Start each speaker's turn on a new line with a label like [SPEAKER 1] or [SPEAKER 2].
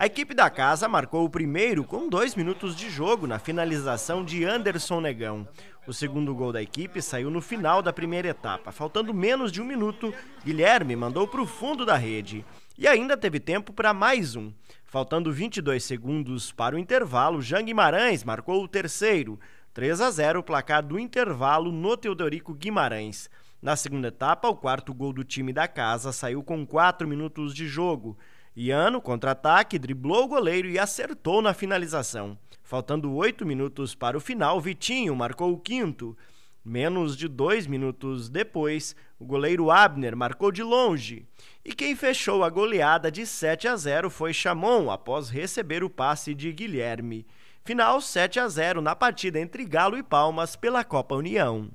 [SPEAKER 1] A equipe da casa marcou o primeiro com dois minutos de jogo na finalização de Anderson Negão. O segundo gol da equipe saiu no final da primeira etapa. Faltando menos de um minuto, Guilherme mandou para o fundo da rede. E ainda teve tempo para mais um. Faltando 22 segundos para o intervalo, Jean Guimarães marcou o terceiro. 3 a 0 o placar do intervalo no Teodorico Guimarães. Na segunda etapa, o quarto gol do time da casa saiu com 4 minutos de jogo. Iano, contra-ataque, driblou o goleiro e acertou na finalização. Faltando oito minutos para o final, Vitinho marcou o quinto. Menos de dois minutos depois, o goleiro Abner marcou de longe. E quem fechou a goleada de 7 a 0 foi Chamon, após receber o passe de Guilherme. Final 7 a 0 na partida entre Galo e Palmas pela Copa União.